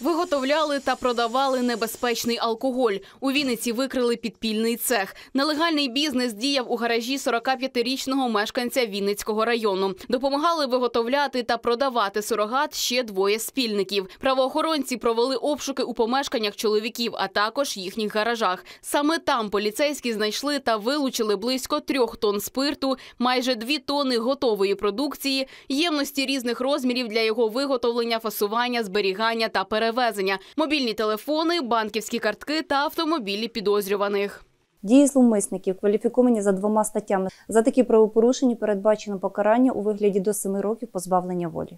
Виготовляли та продавали небезпечний алкоголь. У Вінниці викрили підпільний цех. Нелегальний бізнес діяв у гаражі 45-річного мешканця Вінницького району. Допомагали виготовляти та продавати сурогат ще двоє спільників. Правоохоронці провели обшуки у помешканнях чоловіків, а також їхніх гаражах. Саме там поліцейські знайшли та вилучили близько трьох тонн спирту, майже дві тонни готової продукції, ємності різних розмірів для його виготовлення, фасування, зберігання та переробки перевезення, мобільні телефони, банківські картки та автомобілі підозрюваних. Дії зловмисників кваліфіковані за двома статтями. За такі правопорушення передбачено покарання у вигляді до семи років позбавлення волі.